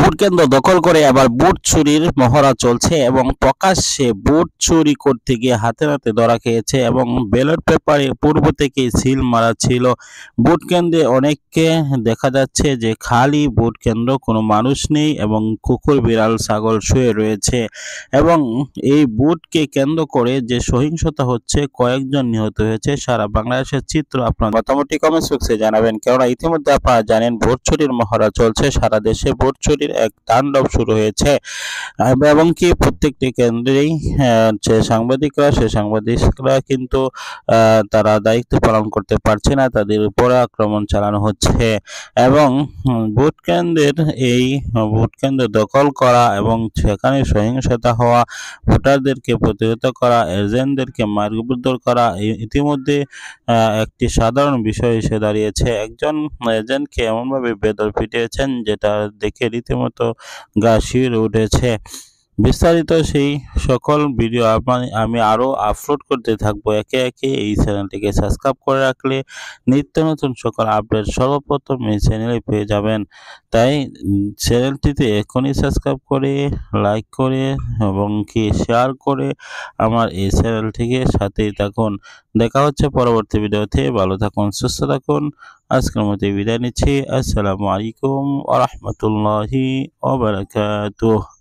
vote কেন্দ্র দখল করে এবার বুট চুরির মহড়া চলছে এবং প্রকাশ্যে বুট চুরি করতে গিয়ে হাতে হাতে ধরা খেয়েছে এবং ব্যালট পেপারে পূর্ব থেকে সিল মারা ছিল বুট কেন্দ্রে অনেককে দেখা যাচ্ছে যে খালি বুট কেন্দ্র কোনো মানুষ নেই এবং কুকুর বিড়াল ছাগল শুয়ে রয়েছে এবং এই বুটকে কেন্দ্র করে যে সহিংসতা হচ্ছে কয়েকজন নিহত হয়েছে সারা বাংলাদেশের চিত্র আপনার মোটামুটি কমেন্ট সুখে জানাবেন কেননা ইতিমধ্যে আপনারা জানেন ভোট চুরির মহড়া চলছে সারা দেশে ভোট চুরির বিজেপির এক তাণ্ডব শুরু হয়েছে এবং কি প্রত্যেকটি কেন্দ্রেই যে সাংবাদিকরা সে সাংবাদিকরা কিন্তু তারা দায়িত্ব পালন করতে পারছে না তাদের উপরে আক্রমণ চালানো হচ্ছে এবং ভোট কেন্দ্রের এই ভোট কেন্দ্র দখল করা এবং সেখানে সহিংসতা হওয়া ভোটারদেরকে প্রতিহত করা এজেন্টদেরকে মার্গবদ্ধ করা ইতিমধ্যে একটি সাধারণ বিষয় এসে দাঁড়িয়েছে একজন এজেন্টকে এমনভাবে বেদর পিটিয়েছেন যেটা দেখে রীতিমতো গাছ শিউরে উঠেছে বিস্তারিত সেই সকল ভিডিও আমি আরও আপলোড করতে থাকবো একে একে এই চ্যানেলটিকে সাবস্ক্রাইব করে রাখলে নিত্য নতুন সকল আপডেট সর্বপ্রথম এই চ্যানেলে পেয়ে যাবেন তাই চ্যানেলটিতে এখনই সাবস্ক্রাইব করে লাইক করে এবং কি শেয়ার করে আমার এই চ্যানেলটিকে সাথেই থাকুন দেখা হচ্ছে পরবর্তী ভিডিওতে ভালো থাকুন সুস্থ থাকুন আজকের মধ্যে বিদায় নিচ্ছি আসসালামু আলাইকুম আ রহমতুল্লাহি